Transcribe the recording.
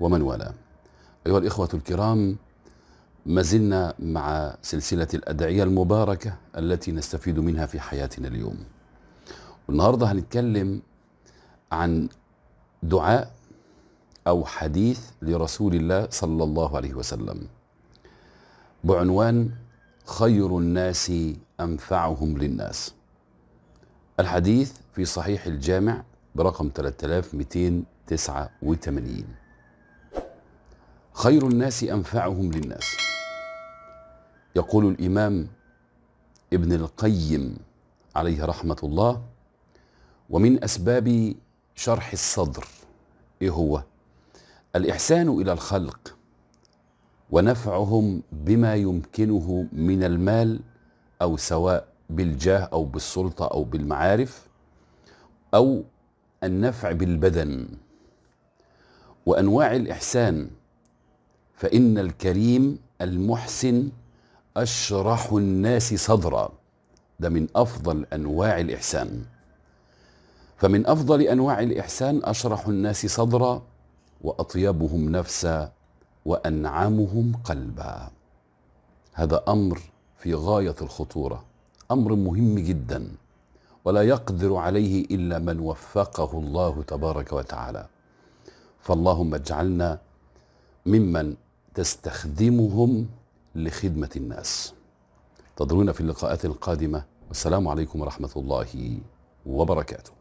ومن والاه أيها الإخوة الكرام ما زلنا مع سلسلة الأدعية المباركة التي نستفيد منها في حياتنا اليوم والنهاردة هنتكلم عن دعاء أو حديث لرسول الله صلى الله عليه وسلم بعنوان خير الناس أنفعهم للناس الحديث في صحيح الجامع برقم 3289 خير الناس أنفعهم للناس يقول الإمام ابن القيم عليه رحمة الله ومن أسباب شرح الصدر إيه هو؟ الإحسان إلى الخلق ونفعهم بما يمكنه من المال أو سواء بالجاه أو بالسلطة أو بالمعارف أو النفع بالبدن وأنواع الإحسان فإن الكريم المحسن أشرح الناس صدرا ده من أفضل أنواع الإحسان فمن أفضل أنواع الإحسان أشرح الناس صدرا وأطيبهم نفسا وأنعمهم قلبا هذا أمر في غاية الخطورة أمر مهم جدا ولا يقدر عليه إلا من وفقه الله تبارك وتعالى فاللهم اجعلنا ممن تستخدمهم لخدمة الناس تضرونا في اللقاءات القادمة والسلام عليكم ورحمة الله وبركاته